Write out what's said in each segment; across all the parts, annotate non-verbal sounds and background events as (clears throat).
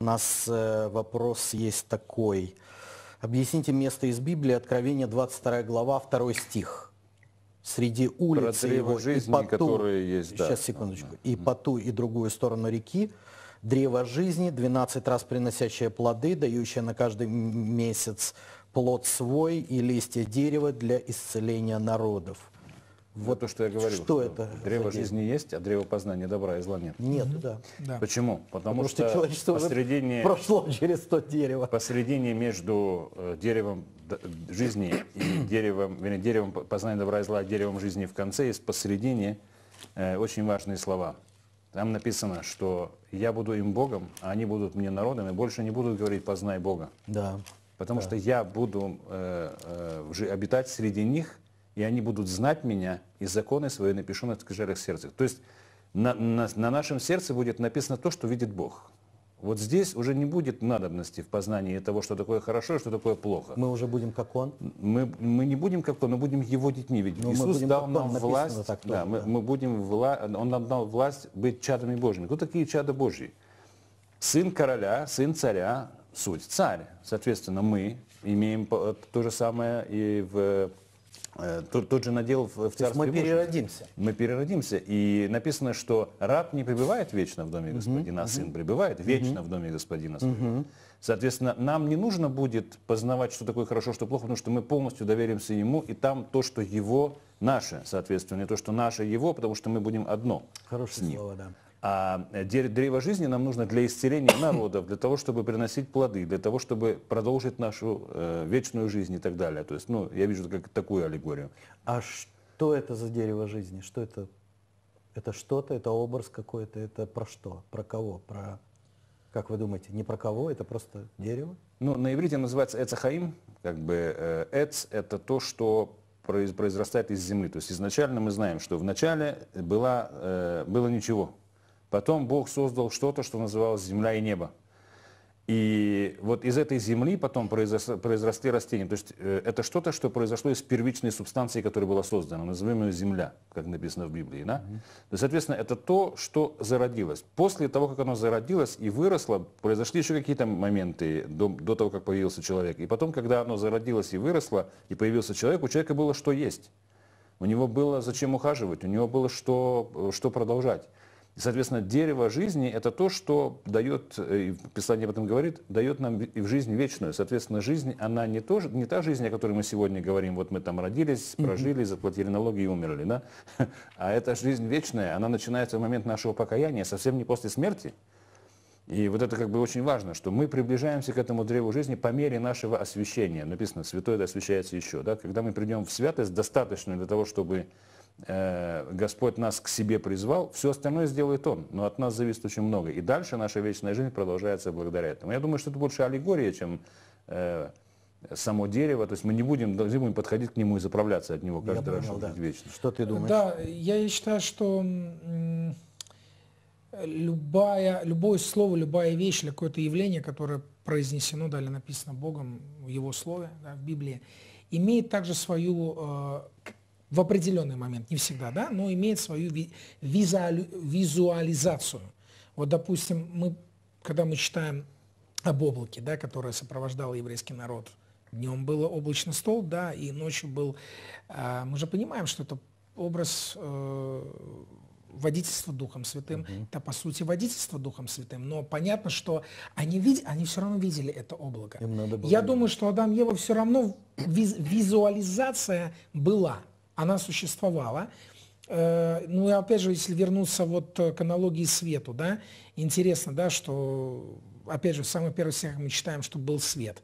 У нас э, вопрос есть такой. Объясните место из Библии, Откровение 22 глава, 2 стих. Среди улиц его жизни, и по ту, есть, да. сейчас, секундочку, и по ту, и другую сторону реки, древо жизни, 12 раз приносящее плоды, дающее на каждый месяц плод свой и листья дерева для исцеления народов. Вот то, что я говорил. Что, что это? Древо жизни есть, а древо познания добра и зла нет. Нет, да. да. Почему? Потому, Потому что, что человечество посредине, прошло через то дерево. Посредине между э, деревом жизни и деревом, вернее, деревом познания добра и зла, деревом жизни в конце есть посредине э, очень важные слова. Там написано, что я буду им Богом, а они будут мне народом, и больше не будут говорить «познай Бога». Да. Потому да. что я буду э, э, обитать среди них – и они будут знать меня, и законы свои напишу на скрижалях сердца. То есть на, на, на нашем сердце будет написано то, что видит Бог. Вот здесь уже не будет надобности в познании того, что такое хорошо и что такое плохо. Мы уже будем как Он? Мы, мы не будем как Он, мы будем Его детьми. Ведь Но Иисус дал нам власть, тоже, да, мы, мы будем вла, Он нам дал власть быть чадами Божьими. Кто такие чада Божьи? Сын короля, сын царя, суть царь. Соответственно, мы имеем то же самое и в Э, тот, тот же надел в, в царстве мы Божьем. переродимся. Мы переродимся. И написано, что раб не пребывает вечно в доме господина, угу, а сын пребывает вечно угу. в доме господина Угу. Соответственно, нам не нужно будет познавать, что такое хорошо, что плохо, потому что мы полностью доверимся ему, и там то, что его наше, соответственно, не то, что наше его, потому что мы будем одно Хорошие с ним. Слова, да. А э, дерево жизни нам нужно для исцеления (coughs) народов, для того, чтобы приносить плоды, для того, чтобы продолжить нашу э, вечную жизнь и так далее. То есть, ну, я вижу как такую аллегорию. А что это за дерево жизни? Что это? Это что-то, это образ какой-то, это про что? Про кого? Про как вы думаете, не про кого, это просто дерево? Ну, на иврите называется эцехаим, как бы э, эц – это то, что произрастает из земли. То есть изначально мы знаем, что в начале была, э, было ничего, Потом Бог создал что-то, что называлось земля и небо. И вот из этой земли потом произошло, произросли растения. То есть э, это что-то, что произошло из первичной субстанции, которая была создана. называемая земля, как написано в Библии. Да? Mm-hmm. соответственно, это то, что зародилось. После того, как оно зародилось и выросло, произошли еще какие-то моменты до, до того, как появился человек. И потом, когда оно зародилось и выросло, и появился человек, у человека было что есть. У него было зачем ухаживать, у него было что, э, что продолжать. И, соответственно, дерево жизни – это то, что дает, э, и Писание об этом говорит, дает нам и в жизнь вечную. Соответственно, жизнь, она не, то, не та жизнь, о которой мы сегодня говорим, вот мы там родились, прожили, заплатили налоги и умерли, да? (laughs) А эта жизнь вечная, она начинается в момент нашего покаяния, совсем не после смерти. И вот это как бы очень важно, что мы приближаемся к этому древу жизни по мере нашего освящения. Написано, святое да освящается еще. Да? Когда мы придем в святость, достаточно для того, чтобы Э, Господь нас к себе призвал, все остальное сделает Он, но от нас зависит очень много. И дальше наша вечная жизнь продолжается благодаря этому. Я думаю, что это больше аллегория, чем э, само дерево, то есть мы не будем, должны будем подходить к нему и заправляться от него каждый я раз, понял, да. вечно. Что ты думаешь? Да, я считаю, что любая, любое слово, любая вещь или какое-то явление, которое произнесено, далее написано Богом в Его Слове, да, в Библии, имеет также свою э, в определенный момент, не всегда, да, но имеет свою визуализацию. Вот, допустим, мы, когда мы читаем об облаке, да, которое сопровождало еврейский народ, днем было облачный стол, да, и ночью был, э, мы же понимаем, что это образ э, водительства Духом Святым, угу. это по сути водительство Духом Святым, но понятно, что они, вид, они все равно видели это облако. Им надо было Я думаю, что Адам Ева все равно виз, визуализация была она существовала. Э, ну и опять же, если вернуться вот э, к аналогии свету, да, интересно, да, что, опять же, в самых первых стихах мы читаем, что был свет.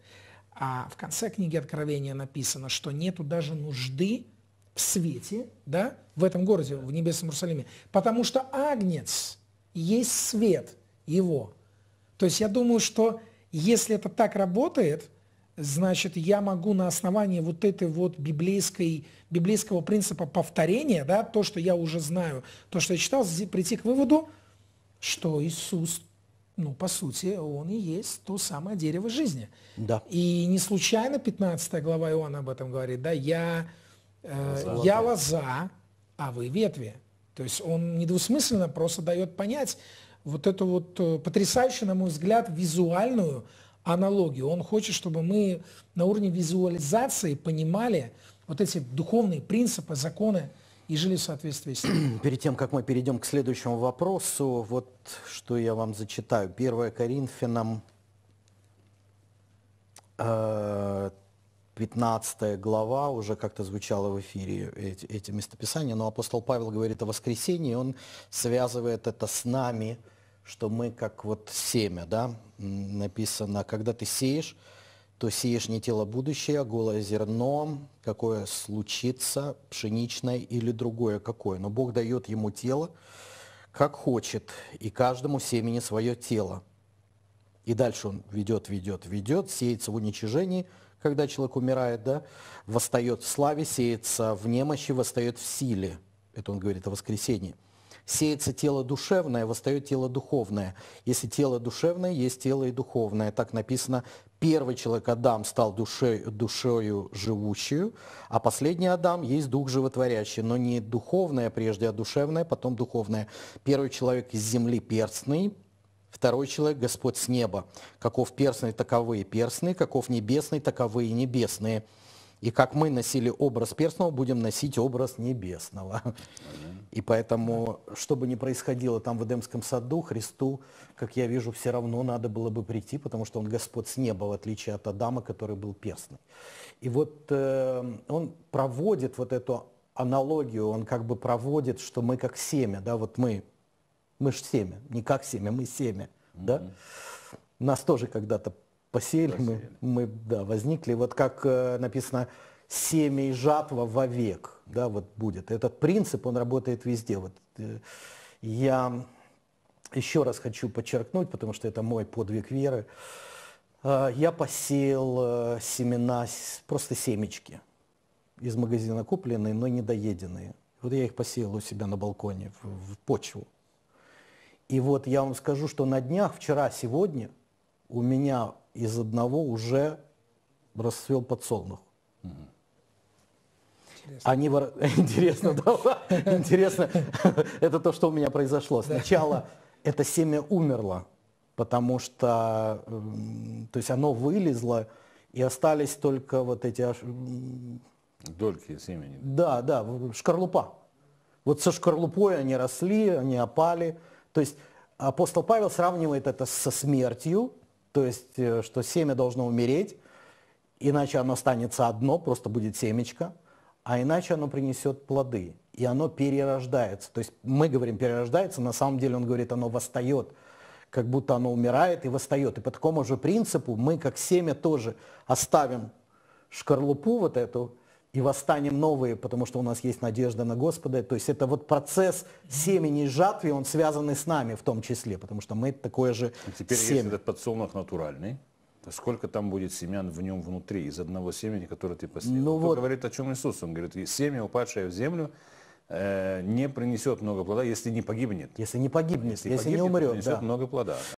А в конце книги Откровения написано, что нету даже нужды в свете, да, в этом городе, в Небесном Иерусалиме, потому что Агнец есть свет его. То есть я думаю, что если это так работает – значит, я могу на основании вот этой вот библейской, библейского принципа повторения, да, то, что я уже знаю, то, что я читал, прийти к выводу, что Иисус, ну, по сути, Он и есть то самое дерево жизни. Да. И не случайно 15 глава Иоанна об этом говорит, да, я, э, я лоза, а вы ветви. То есть он недвусмысленно просто дает понять вот эту вот э, потрясающую, на мой взгляд, визуальную аналогию. Он хочет, чтобы мы на уровне визуализации понимали вот эти духовные принципы, законы и жили в соответствии с ним. (clears throat) Перед тем, как мы перейдем к следующему вопросу, вот что я вам зачитаю. 1 Коринфянам, 15 э, глава, уже как-то звучало в эфире эти, эти местописания, но апостол Павел говорит о воскресении, он связывает это с нами – что мы как вот семя, да, написано, когда ты сеешь, то сеешь не тело будущее, а голое зерно, какое случится, пшеничное или другое какое. Но Бог дает ему тело, как хочет, и каждому семени свое тело. И дальше он ведет, ведет, ведет, сеется в уничижении, когда человек умирает, да, восстает в славе, сеется в немощи, восстает в силе. Это он говорит о воскресении – сеется тело душевное, восстает тело духовное. Если тело душевное, есть тело и духовное. Так написано, первый человек Адам стал душой, душою живущую, а последний Адам есть дух животворящий, но не духовное прежде, а душевное, потом духовное. Первый человек из земли перстный, Второй человек – Господь с неба. Каков перстный, таковые перстные, каков небесный, таковые небесные. И как мы носили образ перстного, будем носить образ небесного. И поэтому, что бы ни происходило там в Эдемском саду, Христу, как я вижу, все равно надо было бы прийти, потому что он Господь с неба, в отличие от Адама, который был перстный. И вот э, он проводит вот эту аналогию, он как бы проводит, что мы как семя, да, вот мы, мы же семя, не как семя, мы семя, mm-hmm. да. Нас тоже когда-то посеяли, Мы, мы да, возникли. Вот как э, написано, семя и жатва вовек, да, вот будет. Этот принцип, он работает везде. Вот, э, я еще раз хочу подчеркнуть, потому что это мой подвиг веры. Э, я посеял э, семена, просто семечки из магазина купленные, но недоеденные. Вот я их посеял у себя на балконе в, в почву. И вот я вам скажу, что на днях, вчера, сегодня, у меня из одного уже расцвел подсолнух. Интересно. Они вор... (laughs) Интересно, да? Интересно. Это то, что у меня произошло. Сначала это семя умерло, потому что, то есть оно вылезло, и остались только вот эти... Дольки семени. Да, да, шкарлупа. Вот со шкарлупой они росли, они опали. То есть апостол Павел сравнивает это со смертью, то есть, э, что семя должно умереть, иначе оно останется одно, просто будет семечко, а иначе оно принесет плоды, и оно перерождается. То есть мы говорим перерождается, на самом деле он говорит, оно восстает, как будто оно умирает и восстает. И по такому же принципу мы, как семя, тоже оставим шкарлупу вот эту, и восстанем новые, потому что у нас есть надежда на Господа. То есть это вот процесс семени и жатвы, он связанный с нами в том числе, потому что мы такое же и Теперь семя. если этот подсолнух натуральный, то сколько там будет семян в нем внутри, из одного семени, которое ты посеял? Ну вот... говорит о чем Иисус? Он говорит, семя, упадшее в землю, э, не принесет много плода, если не погибнет. Если не погибнет, если, если погибнет, не умрет. Принесет да. много плода.